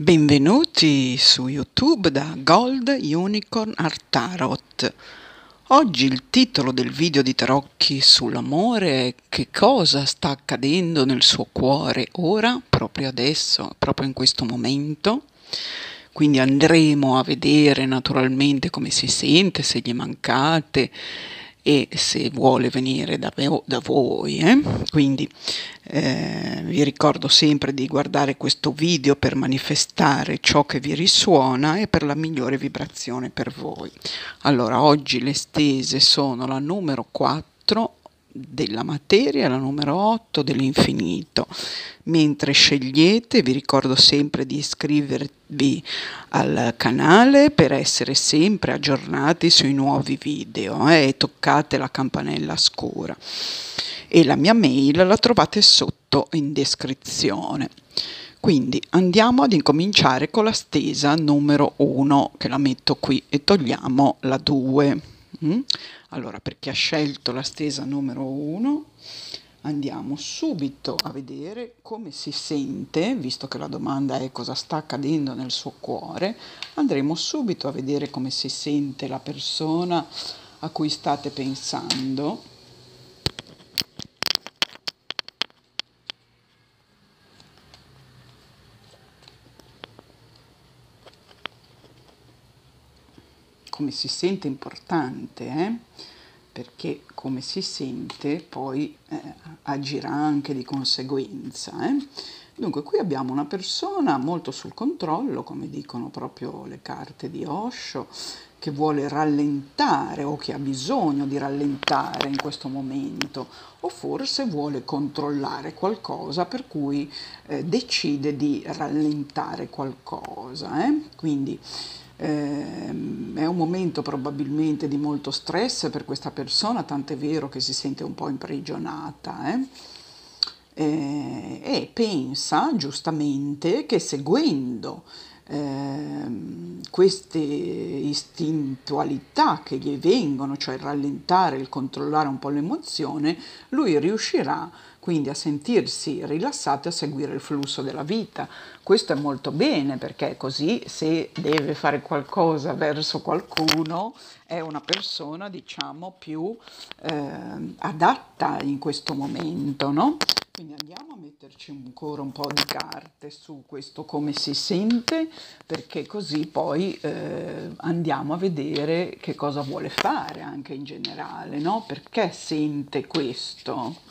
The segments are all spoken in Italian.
Benvenuti su YouTube da Gold Unicorn Art Tarot. Oggi il titolo del video di Tarocchi sull'amore è Che cosa sta accadendo nel suo cuore ora, proprio adesso, proprio in questo momento. Quindi andremo a vedere naturalmente come si sente, se gli mancate, e se vuole venire da, da voi, eh? quindi eh, vi ricordo sempre di guardare questo video per manifestare ciò che vi risuona e per la migliore vibrazione per voi. Allora, oggi le stese sono la numero 4 della materia, la numero 8 dell'infinito. Mentre scegliete, vi ricordo sempre di iscrivervi al canale per essere sempre aggiornati sui nuovi video eh, e toccate la campanella scura. E la mia mail la trovate sotto in descrizione. Quindi andiamo ad incominciare con la stesa numero 1 che la metto qui e togliamo la 2. Mm? Allora, per chi ha scelto la stesa numero 1, andiamo subito a vedere come si sente, visto che la domanda è cosa sta accadendo nel suo cuore, andremo subito a vedere come si sente la persona a cui state pensando come si sente importante, eh? perché come si sente poi eh, agirà anche di conseguenza. Eh? Dunque qui abbiamo una persona molto sul controllo, come dicono proprio le carte di Osho, che vuole rallentare o che ha bisogno di rallentare in questo momento, o forse vuole controllare qualcosa per cui eh, decide di rallentare qualcosa. Eh? Quindi eh, è un momento probabilmente di molto stress per questa persona, tant'è vero che si sente un po' imprigionata. Eh? Eh, e pensa giustamente che seguendo ehm, queste istintualità che gli vengono, cioè il rallentare, il controllare un po' l'emozione, lui riuscirà a quindi a sentirsi rilassato e a seguire il flusso della vita. Questo è molto bene perché così se deve fare qualcosa verso qualcuno è una persona diciamo più eh, adatta in questo momento, no? Quindi andiamo a metterci ancora un po' di carte su questo come si sente, perché così poi eh, andiamo a vedere che cosa vuole fare anche in generale, no? Perché sente questo?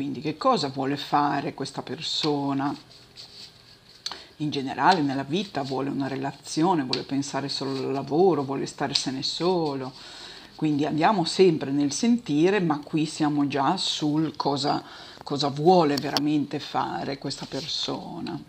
Quindi che cosa vuole fare questa persona? in generale nella vita vuole una relazione, vuole pensare solo al lavoro, vuole starsene solo. Quindi andiamo sempre nel sentire, ma qui siamo già sul cosa, cosa vuole veramente fare questa persona.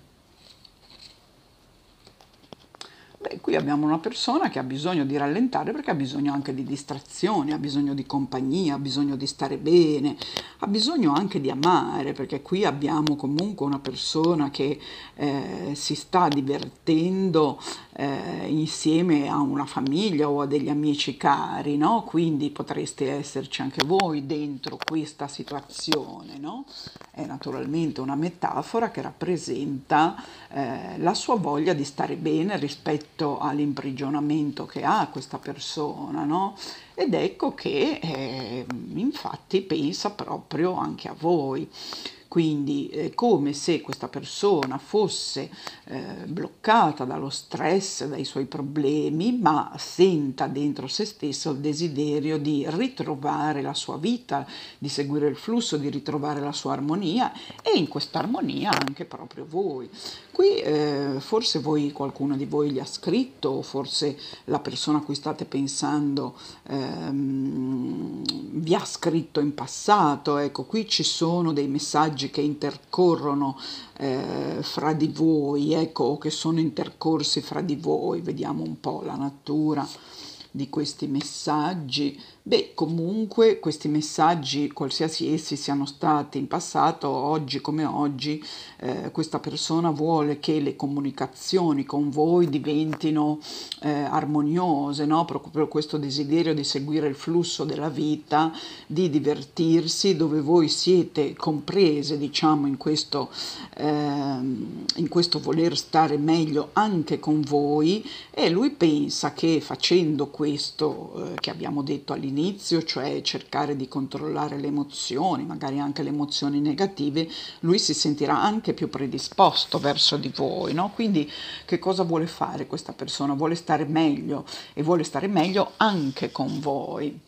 Beh, qui abbiamo una persona che ha bisogno di rallentare perché ha bisogno anche di distrazione, ha bisogno di compagnia, ha bisogno di stare bene, ha bisogno anche di amare, perché qui abbiamo comunque una persona che eh, si sta divertendo eh, insieme a una famiglia o a degli amici cari, no? Quindi potreste esserci anche voi dentro questa situazione, no? È naturalmente una metafora che rappresenta eh, la sua voglia di stare bene rispetto rispetto all'imprigionamento che ha questa persona, no? Ed ecco che eh, infatti pensa proprio anche a voi. Quindi è eh, come se questa persona fosse eh, bloccata dallo stress, dai suoi problemi, ma senta dentro se stesso il desiderio di ritrovare la sua vita, di seguire il flusso, di ritrovare la sua armonia e in questa armonia anche proprio voi. Qui eh, forse voi, qualcuno di voi gli ha scritto, forse la persona a cui state pensando eh, ehm, vi ha scritto in passato, ecco qui ci sono dei messaggi che intercorrono eh, fra di voi, ecco, o che sono intercorsi fra di voi, vediamo un po' la natura di questi messaggi? Beh, comunque questi messaggi, qualsiasi essi siano stati in passato, oggi come oggi, eh, questa persona vuole che le comunicazioni con voi diventino eh, armoniose, no? proprio questo desiderio di seguire il flusso della vita, di divertirsi, dove voi siete comprese, diciamo, in questo, eh, in questo voler stare meglio anche con voi e lui pensa che facendo questo questo eh, che abbiamo detto all'inizio, cioè cercare di controllare le emozioni, magari anche le emozioni negative, lui si sentirà anche più predisposto verso di voi, no? Quindi che cosa vuole fare questa persona? Vuole stare meglio e vuole stare meglio anche con voi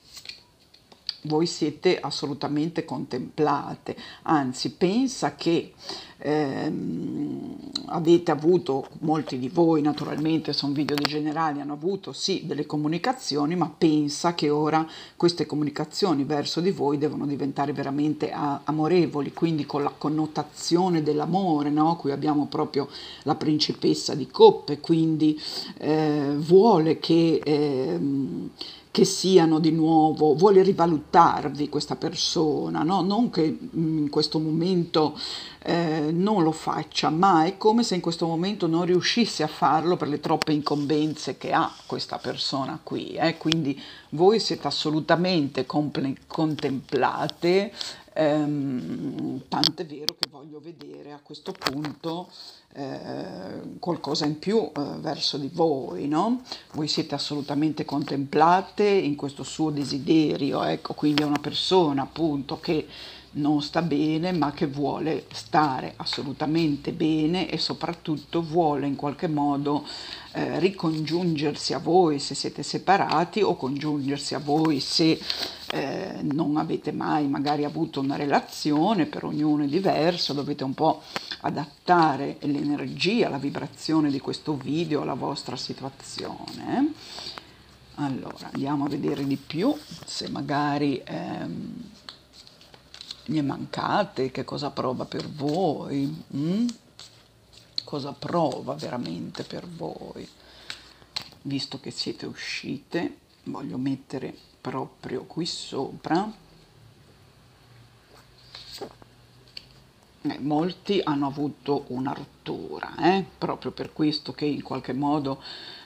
voi siete assolutamente contemplate, anzi pensa che ehm, avete avuto, molti di voi naturalmente sono video di generali, hanno avuto sì delle comunicazioni, ma pensa che ora queste comunicazioni verso di voi devono diventare veramente a, amorevoli, quindi con la connotazione dell'amore, no? qui abbiamo proprio la principessa di coppe, quindi eh, vuole che... Ehm, che siano di nuovo, vuole rivalutarvi questa persona, no? non che mm, in questo momento eh, non lo faccia, ma è come se in questo momento non riuscisse a farlo per le troppe incombenze che ha questa persona qui. Eh? Quindi voi siete assolutamente comple- contemplate Ehm, tant'è vero che voglio vedere a questo punto eh, qualcosa in più eh, verso di voi, no? Voi siete assolutamente contemplate in questo suo desiderio, ecco, quindi è una persona appunto che non sta bene ma che vuole stare assolutamente bene e soprattutto vuole in qualche modo eh, ricongiungersi a voi se siete separati o congiungersi a voi se eh, non avete mai magari avuto una relazione, per ognuno è diverso, dovete un po' adattare l'energia, la vibrazione di questo video alla vostra situazione. Allora, andiamo a vedere di più, se magari... Ehm, gli è mancate, che cosa prova per voi, mm? cosa prova veramente per voi. Visto che siete uscite, voglio mettere proprio qui sopra. Eh, molti hanno avuto una rottura, eh? proprio per questo che in qualche modo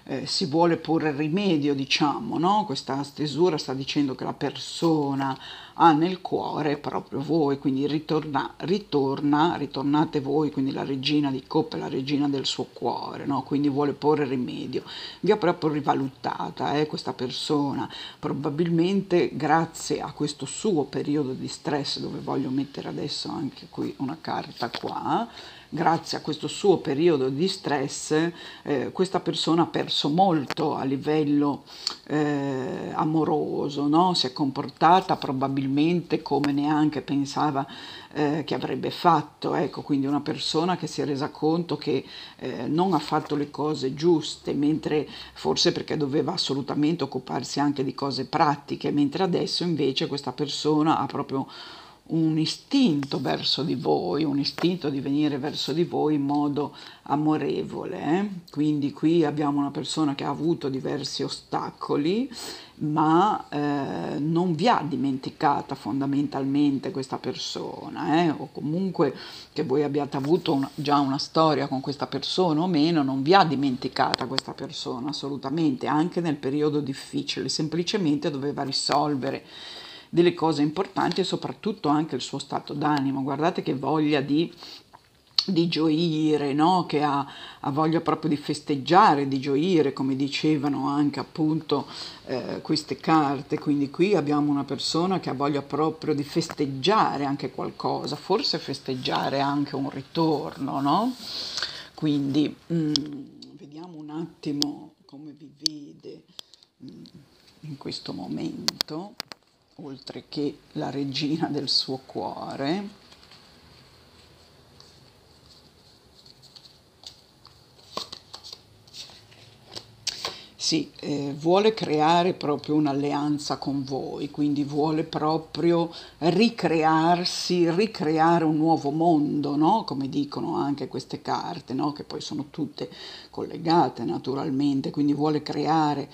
eh, si vuole porre rimedio, diciamo, no? questa stesura sta dicendo che la persona ha nel cuore proprio voi, quindi ritorna, ritorna ritornate voi, quindi la regina di coppe, la regina del suo cuore, no? quindi vuole porre rimedio. Vi ha proprio rivalutata eh, questa persona, probabilmente grazie a questo suo periodo di stress, dove voglio mettere adesso anche qui una carta qua, grazie a questo suo periodo di stress, eh, questa persona ha perso molto a livello eh, amoroso, no? si è comportata probabilmente come neanche pensava eh, che avrebbe fatto, ecco, quindi una persona che si è resa conto che eh, non ha fatto le cose giuste, mentre forse perché doveva assolutamente occuparsi anche di cose pratiche, mentre adesso invece questa persona ha proprio un istinto verso di voi, un istinto di venire verso di voi in modo amorevole. Eh? Quindi qui abbiamo una persona che ha avuto diversi ostacoli, ma eh, non vi ha dimenticata fondamentalmente questa persona, eh? o comunque che voi abbiate avuto un, già una storia con questa persona o meno, non vi ha dimenticata questa persona assolutamente, anche nel periodo difficile, semplicemente doveva risolvere delle cose importanti e soprattutto anche il suo stato d'animo. Guardate che voglia di, di gioire, no? che ha, ha, voglia proprio di festeggiare, di gioire, come dicevano anche appunto eh, queste carte. Quindi qui abbiamo una persona che ha voglia proprio di festeggiare anche qualcosa, forse festeggiare anche un ritorno, no? Quindi mh, mm, vediamo un attimo come vi vede mm, in questo momento oltre che la regina del suo cuore sì, eh, vuole creare proprio un'alleanza con voi, quindi vuole proprio ricrearsi, ricreare un nuovo mondo, no? come dicono anche queste carte, no? che poi sono tutte collegate naturalmente, quindi vuole creare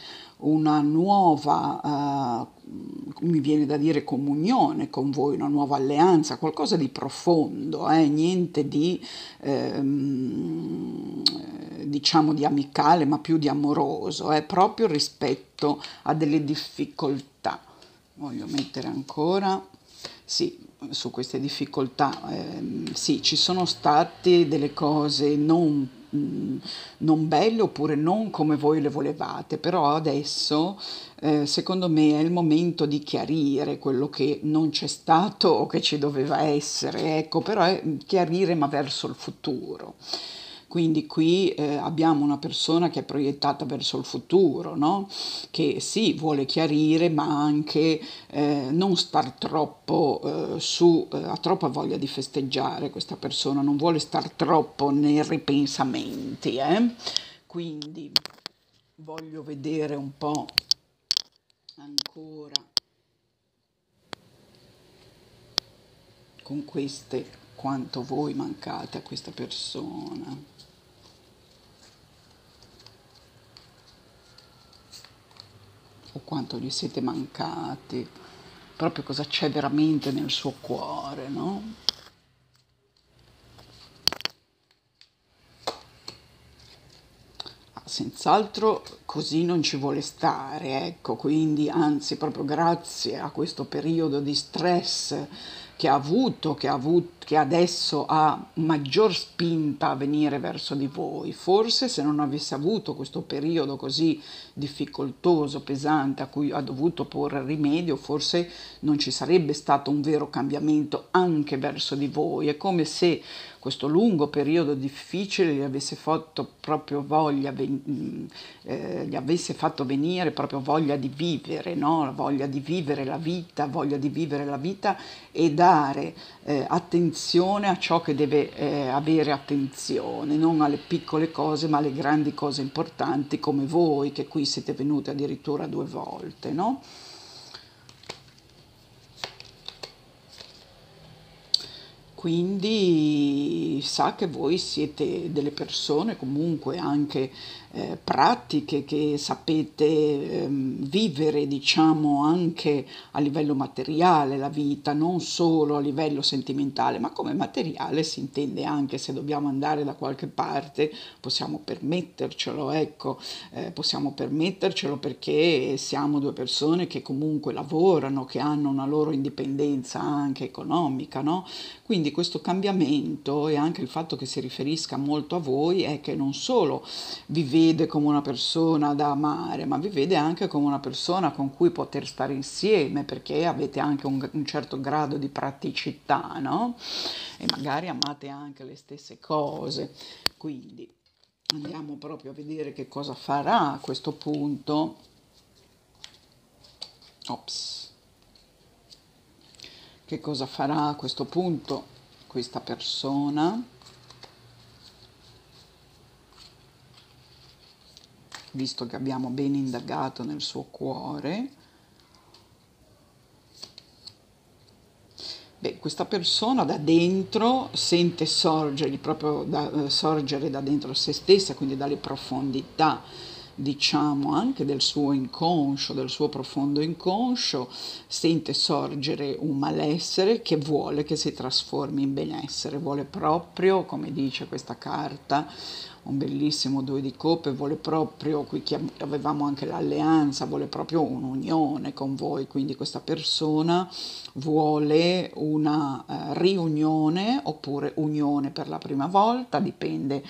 una nuova, uh, mi viene da dire, comunione con voi, una nuova alleanza, qualcosa di profondo, eh? niente di... Ehm, diciamo di amicale, ma più di amoroso, eh, proprio rispetto a delle difficoltà. Voglio mettere ancora, sì, su queste difficoltà, eh, sì, ci sono state delle cose non, mh, mm, non belle oppure non come voi le volevate, però adesso eh, secondo me è il momento di chiarire quello che non c'è stato o che ci doveva essere, ecco, però è chiarire ma verso il futuro. Quindi qui eh, abbiamo una persona che è proiettata verso il futuro, no? che sì, vuole chiarire, ma anche eh, non star troppo eh, su, eh, ha troppa voglia di festeggiare questa persona, non vuole star troppo nei ripensamenti. Eh? Quindi voglio vedere un po' ancora con queste quanto voi mancate a questa persona. o quanto gli siete mancati, proprio cosa c'è veramente nel suo cuore, no? Ah, senz'altro così non ci vuole stare, ecco, quindi anzi proprio grazie a questo periodo di stress che ha avuto, che, ha avuto, che adesso ha maggior spinta a venire verso di voi. Forse se non avesse avuto questo periodo così difficoltoso, pesante, a cui ha dovuto porre rimedio, forse non ci sarebbe stato un vero cambiamento anche verso di voi. È come se questo lungo periodo difficile gli avesse fatto proprio voglia, mm, eh, gli avesse fatto venire proprio voglia di vivere, no? voglia di vivere la vita, voglia di vivere la vita e dare eh, attenzione a ciò che deve eh, avere attenzione, non alle piccole cose ma alle grandi cose importanti come voi che qui siete venute addirittura due volte. No? quindi sa che voi siete delle persone comunque anche eh, pratiche, che sapete eh, vivere diciamo anche a livello materiale la vita, non solo a livello sentimentale, ma come materiale si intende anche se dobbiamo andare da qualche parte, possiamo permettercelo, ecco, eh, possiamo permettercelo perché siamo due persone che comunque lavorano, che hanno una loro indipendenza anche economica, no? Quindi questo cambiamento è anche anche il fatto che si riferisca molto a voi è che non solo vi vede come una persona da amare, ma vi vede anche come una persona con cui poter stare insieme perché avete anche un, un certo grado di praticità, no? E magari amate anche le stesse cose. Quindi andiamo proprio a vedere che cosa farà a questo punto. Ops. Che cosa farà a questo punto questa persona visto che abbiamo ben indagato nel suo cuore Beh, questa persona da dentro sente sorgere, proprio da, eh, sorgere da dentro se stessa, quindi dalle profondità diciamo anche del suo inconscio, del suo profondo inconscio, sente sorgere un malessere che vuole che si trasformi in benessere, vuole proprio, come dice questa carta, un bellissimo due di coppe, vuole proprio, qui avevamo anche l'alleanza, vuole proprio un'unione con voi, quindi questa persona vuole una eh, riunione oppure unione per la prima volta, dipende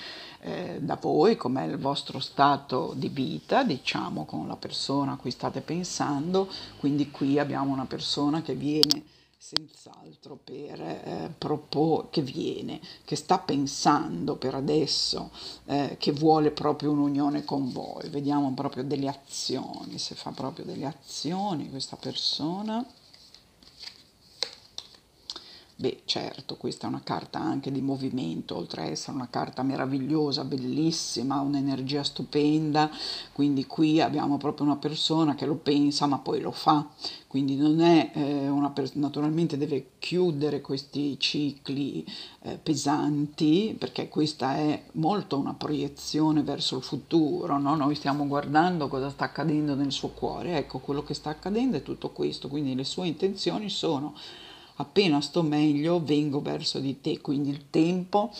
eh, da voi, com'è il vostro stato di vita, diciamo con la persona a cui state pensando, quindi qui abbiamo una persona che viene senz'altro per eh, proporre che viene, che sta pensando per adesso, eh, che vuole proprio un'unione con voi. Vediamo proprio delle azioni, se fa proprio delle azioni questa persona. Beh, certo, questa è una carta anche di movimento, oltre a essere una carta meravigliosa, bellissima, un'energia stupenda, quindi qui abbiamo proprio una persona che lo pensa ma poi lo fa, quindi non è eh, una persona, naturalmente deve chiudere questi cicli eh, pesanti, perché questa è molto una proiezione verso il futuro, no? noi stiamo guardando cosa sta accadendo nel suo cuore, ecco quello che sta accadendo è tutto questo, quindi le sue intenzioni sono appena sto meglio vengo verso di te, quindi il tempo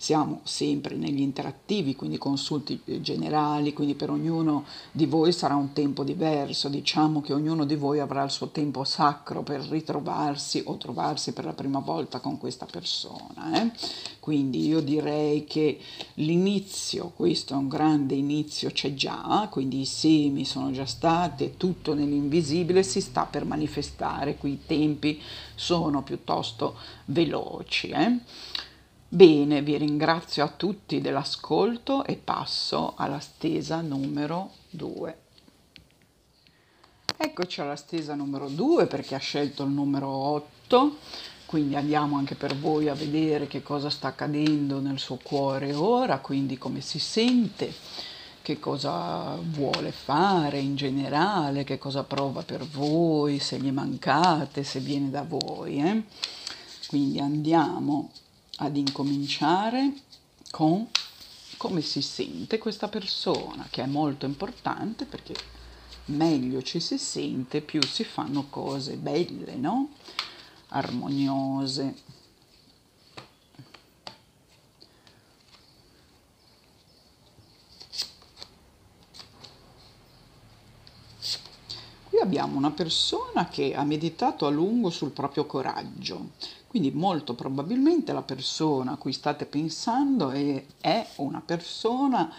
siamo sempre negli interattivi, quindi consulti eh, generali, quindi per ognuno di voi sarà un tempo diverso, diciamo che ognuno di voi avrà il suo tempo sacro per ritrovarsi o trovarsi per la prima volta con questa persona. Eh? Quindi io direi che l'inizio, questo è un grande inizio, c'è già, quindi i semi sono già stati, tutto nell'invisibile si sta per manifestare, qui i tempi sono piuttosto veloci. Eh? Bene, vi ringrazio a tutti dell'ascolto e passo alla stesa numero 2. Eccoci alla stesa numero 2 perché ha scelto il numero 8, quindi andiamo anche per voi a vedere che cosa sta accadendo nel suo cuore ora, quindi come si sente, che cosa vuole fare in generale, che cosa prova per voi, se gli mancate, se viene da voi. Eh? Quindi andiamo ad incominciare con come si sente questa persona, che è molto importante perché meglio ci si sente, più si fanno cose belle, no? Armoniose. Qui abbiamo una persona che ha meditato a lungo sul proprio coraggio quindi molto probabilmente la persona a cui state pensando è, è una persona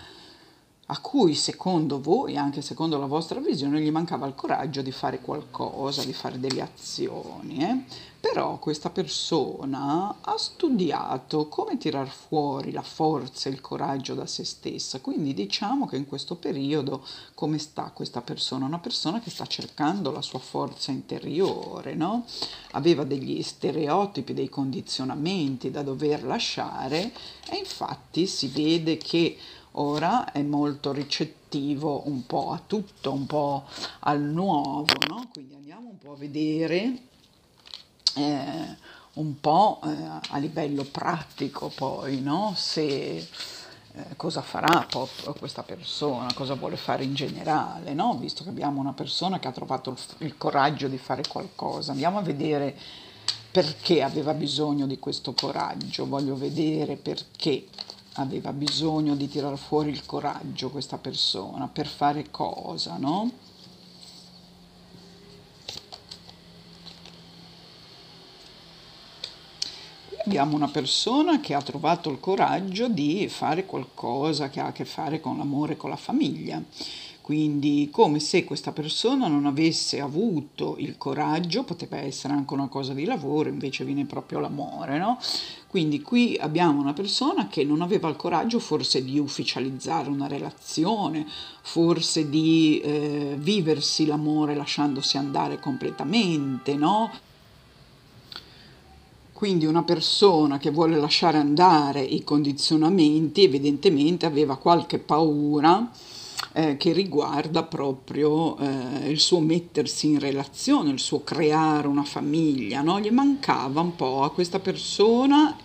a cui secondo voi, anche secondo la vostra visione, gli mancava il coraggio di fare qualcosa, di fare delle azioni. Eh? Però questa persona ha studiato come tirar fuori la forza e il coraggio da se stessa, quindi diciamo che in questo periodo come sta questa persona? Una persona che sta cercando la sua forza interiore, no? aveva degli stereotipi, dei condizionamenti da dover lasciare e infatti si vede che ora è molto ricettivo un po' a tutto, un po' al nuovo, no? quindi andiamo un po' a vedere eh, un po' eh, a livello pratico poi, no? se eh, cosa farà questa persona, cosa vuole fare in generale, no? visto che abbiamo una persona che ha trovato il, il, coraggio di fare qualcosa, andiamo a vedere perché aveva bisogno di questo coraggio, voglio vedere perché aveva bisogno di tirar fuori il coraggio questa persona per fare cosa, no? abbiamo una persona che ha trovato il coraggio di fare qualcosa che ha a che fare con l'amore e con la famiglia quindi come se questa persona non avesse avuto il coraggio, potrebbe essere anche una cosa di lavoro, invece viene proprio l'amore, no? Quindi qui abbiamo una persona che non aveva il coraggio forse di ufficializzare una relazione, forse di eh, viversi l'amore lasciandosi andare completamente, no? Quindi una persona che vuole lasciare andare i condizionamenti evidentemente aveva qualche paura eh, che riguarda proprio eh, il suo mettersi in relazione, il suo creare una famiglia, no? gli mancava un po' a questa persona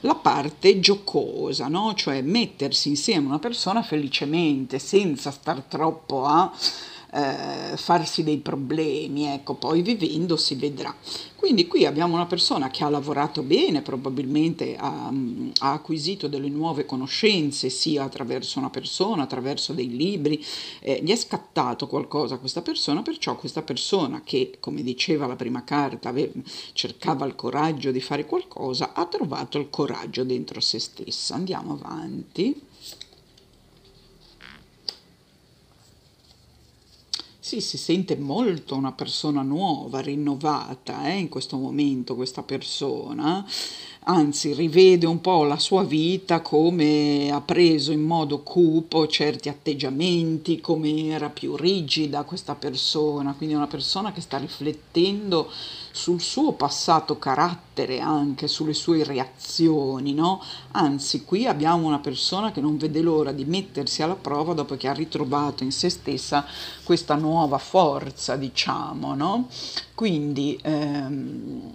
la parte giocosa, no? cioè mettersi insieme a una persona felicemente, senza star troppo a eh, farsi dei problemi, ecco, poi vivendo si vedrà. Quindi qui abbiamo una persona che ha lavorato bene, probabilmente ha, ha acquisito delle nuove conoscenze, sia attraverso una persona, attraverso dei libri, eh, gli è scattato qualcosa questa persona, perciò questa persona che, come diceva la prima carta, aveva, cercava il coraggio di fare qualcosa, ha trovato il coraggio dentro se stessa. Andiamo avanti. Sì, si sente molto una persona nuova, rinnovata eh, in questo momento, questa persona anzi rivede un po' la sua vita, come ha preso in modo cupo certi atteggiamenti, come era più rigida questa persona, quindi una persona che sta riflettendo sul suo passato carattere, anche sulle sue reazioni, no? Anzi, qui abbiamo una persona che non vede l'ora di mettersi alla prova dopo che ha ritrovato in se stessa questa nuova forza, diciamo, no? Quindi ehm,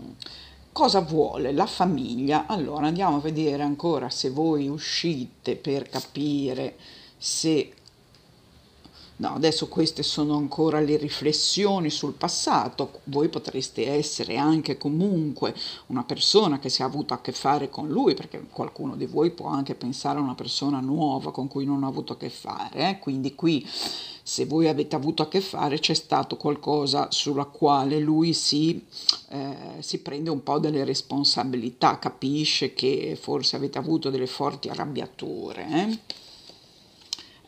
cosa vuole la famiglia? Allora andiamo a vedere ancora se voi uscite per capire se No, adesso queste sono ancora le riflessioni sul passato, voi potreste essere anche comunque una persona che si è avuto a che fare con lui, perché qualcuno di voi può anche pensare a una persona nuova con cui non ha avuto a che fare, eh? quindi qui se voi avete avuto a che fare c'è stato qualcosa sulla quale lui si, eh, si, prende un po' delle responsabilità, capisce che forse avete avuto delle forti arrabbiature. Eh?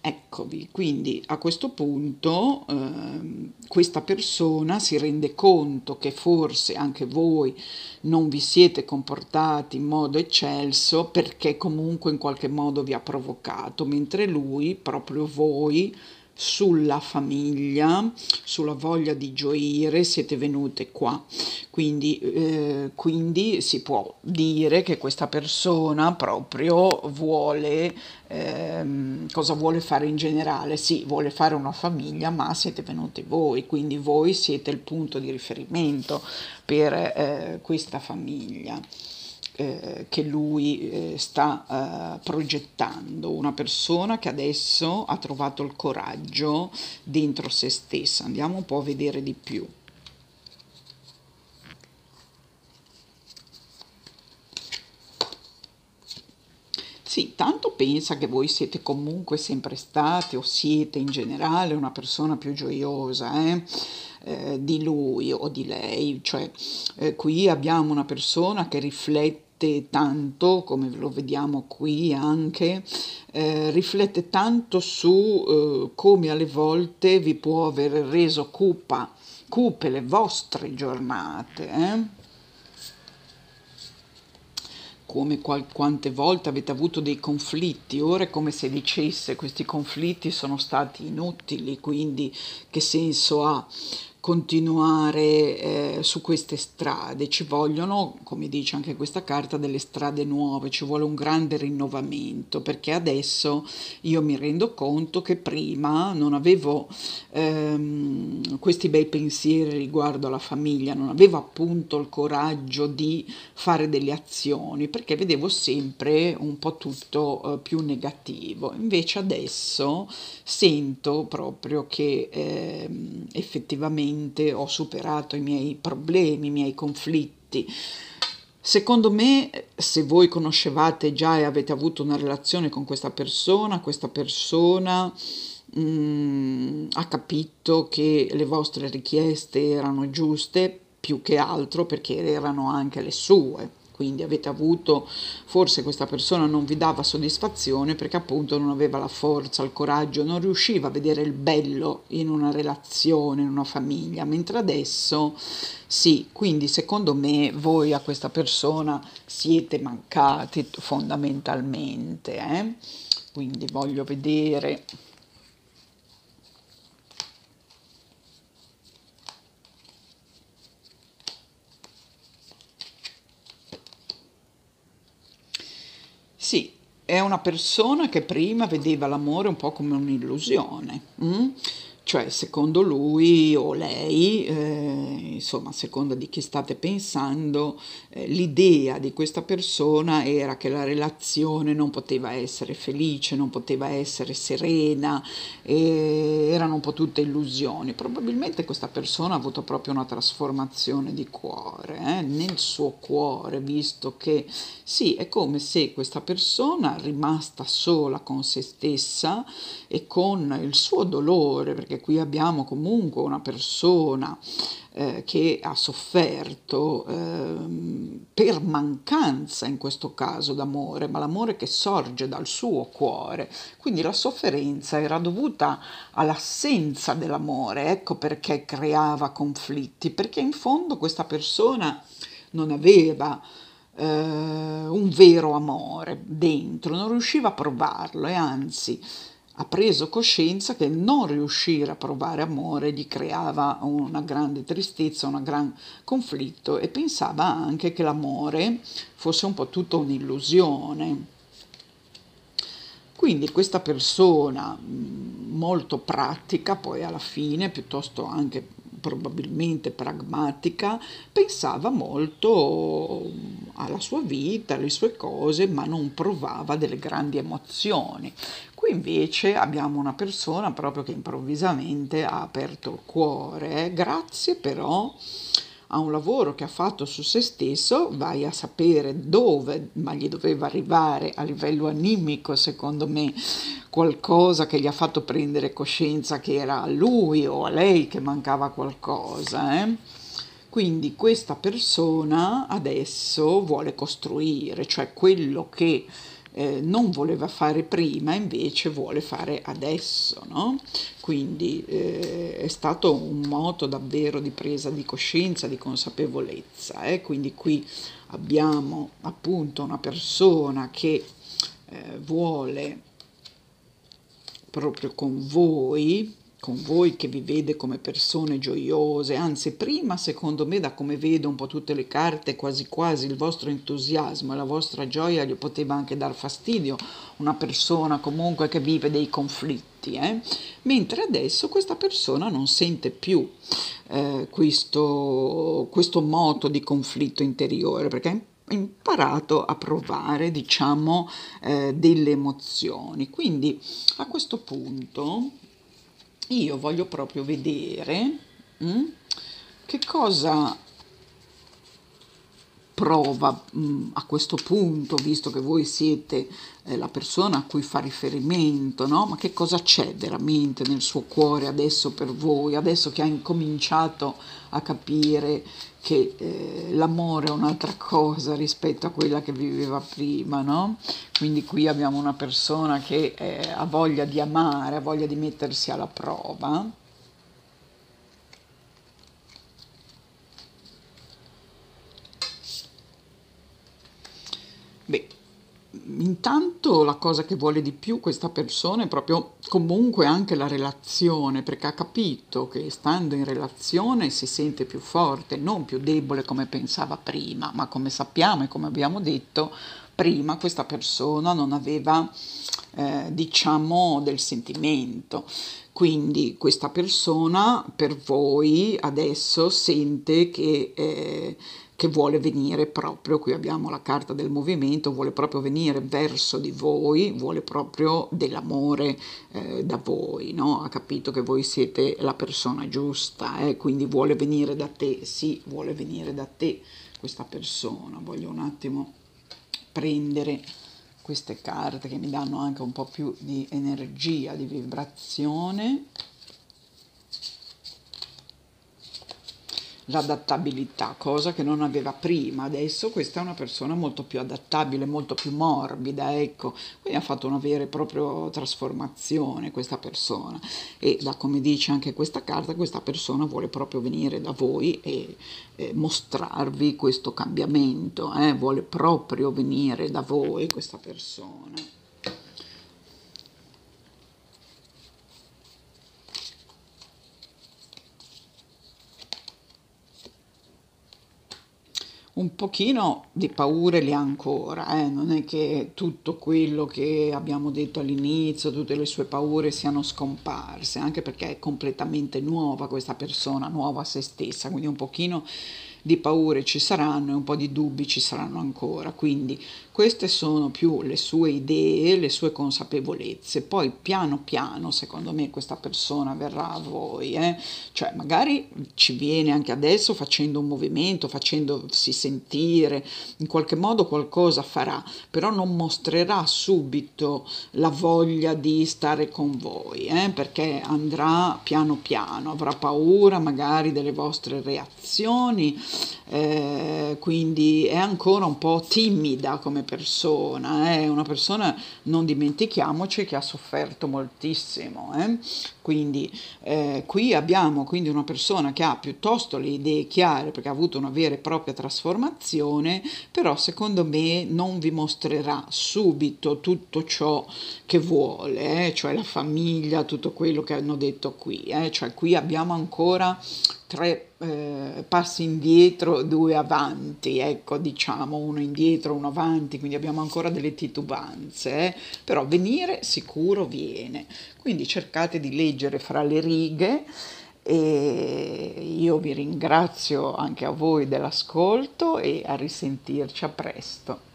Eccovi, quindi a questo punto eh, questa persona si rende conto che forse anche voi non vi siete comportati in modo eccelso perché comunque in qualche modo vi ha provocato, mentre lui, proprio voi, sulla famiglia, sulla voglia di gioire, siete venute qua. Quindi, eh, quindi si può dire che questa persona proprio vuole, ehm, cosa vuole fare in generale? Sì, vuole fare una famiglia, ma siete venute voi, quindi voi siete il punto di riferimento per eh, questa famiglia eh, che lui eh, sta eh, progettando, una persona che adesso ha trovato il coraggio dentro se stessa. Andiamo un po' a vedere di più. Sì, tanto pensa che voi siete comunque sempre state o siete in generale una persona più gioiosa, eh? Eh, di lui o di lei, cioè eh, qui abbiamo una persona che riflette riflette tanto, come lo vediamo qui anche, eh, riflette tanto su eh, come alle volte vi può aver reso cupa, cupe le vostre giornate. Eh? come qual- quante volte avete avuto dei conflitti, ora è come se dicesse questi conflitti sono stati inutili, quindi che senso ha? continuare eh, su queste strade, ci vogliono, come dice anche questa carta, delle strade nuove, ci vuole un grande rinnovamento, perché adesso io mi rendo conto che prima non avevo ehm, questi bei pensieri riguardo alla famiglia, non avevo appunto il coraggio di fare delle azioni, perché vedevo sempre un po' tutto eh, più negativo. Invece adesso sento proprio che ehm, effettivamente finalmente ho superato i miei problemi, i miei conflitti. Secondo me, se voi conoscevate già e avete avuto una relazione con questa persona, questa persona mh, mm, ha capito che le vostre richieste erano giuste più che altro perché erano anche le sue quindi avete avuto, forse questa persona non vi dava soddisfazione perché appunto non aveva la forza, il coraggio, non riusciva a vedere il bello in una relazione, in una famiglia, mentre adesso sì, quindi secondo me voi a questa persona siete mancati fondamentalmente, eh? quindi voglio vedere è una persona che prima vedeva l'amore un po' come un'illusione. Mm? cioè secondo lui o lei, eh, insomma a seconda di chi state pensando, eh, l'idea di questa persona era che la relazione non poteva essere felice, non poteva essere serena, erano un po' tutte illusioni. Probabilmente questa persona ha avuto proprio una trasformazione di cuore, eh, nel suo cuore, visto che sì, è come se questa persona rimasta sola con se stessa e con il suo dolore, perché qui abbiamo comunque una persona eh, che ha sofferto eh, per mancanza in questo caso d'amore, ma l'amore che sorge dal suo cuore. Quindi la sofferenza era dovuta all'assenza dell'amore, ecco perché creava conflitti, perché in fondo questa persona non aveva eh, un vero amore dentro, non riusciva a provarlo e anzi ha preso coscienza che non riuscire a provare amore gli creava una grande tristezza, un gran conflitto e pensava anche che l'amore fosse un po' tutta un'illusione. Quindi questa persona mm, molto pratica, poi alla fine, piuttosto anche probabilmente pragmatica, pensava molto mm, alla sua vita, alle sue cose, ma non provava delle grandi emozioni. Qui invece abbiamo una persona proprio che improvvisamente ha aperto il cuore, eh? grazie però a un lavoro che ha fatto su se stesso, vai a sapere dove, ma gli doveva arrivare a livello animico, secondo me, qualcosa che gli ha fatto prendere coscienza che era a lui o a lei che mancava qualcosa. Eh? Quindi questa persona adesso vuole costruire, cioè quello che eh, non voleva fare prima, invece vuole fare adesso. No? Quindi eh, è stato un moto davvero di presa di coscienza, di consapevolezza. Eh? Quindi qui abbiamo appunto una persona che eh, vuole proprio con voi con voi che vi vede come persone gioiose, anzi prima secondo me da come vedo un po' tutte le carte, quasi quasi il vostro entusiasmo e la vostra gioia gli poteva anche dar fastidio una persona comunque che vive dei conflitti, eh? mentre adesso questa persona non sente più eh, questo, questo moto di conflitto interiore, perché imparato a provare, diciamo, eh, delle emozioni. Quindi a questo punto io voglio proprio vedere mh, mm, che cosa prova mh, mm, a questo punto, visto che voi siete eh, la persona a cui fa riferimento, no? ma che cosa c'è veramente nel suo cuore adesso per voi, adesso che ha incominciato a capire che eh, l'amore è un'altra cosa rispetto a quella che viveva prima, no? Quindi qui abbiamo una persona che eh, ha voglia di amare, ha voglia di mettersi alla prova intanto la cosa che vuole di più questa persona è proprio comunque anche la relazione, perché ha capito che stando in relazione si sente più forte, non più debole come pensava prima, ma come sappiamo e come abbiamo detto, prima questa persona non aveva eh, diciamo del sentimento. Quindi questa persona per voi adesso sente che eh, che vuole venire proprio, qui abbiamo la carta del movimento, vuole proprio venire verso di voi, vuole proprio dell'amore eh, da voi, no? ha capito che voi siete la persona giusta, eh? quindi vuole venire da te, sì, vuole venire da te questa persona, voglio un attimo prendere queste carte che mi danno anche un po' più di energia, di vibrazione. l'adattabilità, cosa che non aveva prima. Adesso questa è una persona molto più adattabile, molto più morbida, ecco. Quindi ha fatto una vera e propria trasformazione questa persona. E da come dice anche questa carta, questa persona vuole proprio venire da voi e, e mostrarvi questo cambiamento, eh? vuole proprio venire da voi questa persona. un pochino di paure le ha ancora, eh? non è che tutto quello che abbiamo detto all'inizio, tutte le sue paure siano scomparse, anche perché è completamente nuova questa persona, nuova a se stessa, quindi un pochino di paure ci saranno e un po' di dubbi ci saranno ancora, quindi queste sono più le sue idee, le sue consapevolezze. Poi piano piano, secondo me, questa persona verrà a voi. Eh? Cioè, magari ci viene anche adesso facendo un movimento, facendosi sentire, in qualche modo qualcosa farà, però non mostrerà subito la voglia di stare con voi, eh? perché andrà piano piano, avrà paura magari delle vostre reazioni, eh, quindi è ancora un po' timida come persona, è eh? una persona, non dimentichiamoci, che ha sofferto moltissimo. Eh? Quindi eh, qui abbiamo quindi una persona che ha piuttosto le idee chiare perché ha avuto una vera e propria trasformazione, però secondo me non vi mostrerà subito tutto ciò che vuole, eh. cioè la famiglia, tutto quello che hanno detto qui. Eh. Cioè qui abbiamo ancora tre eh, passi indietro, due avanti, ecco diciamo uno indietro, uno avanti, quindi abbiamo ancora delle titubanze, eh? però venire sicuro viene, quindi cercate di leggere fra le righe e io vi ringrazio anche a voi dell'ascolto e a risentirci a presto.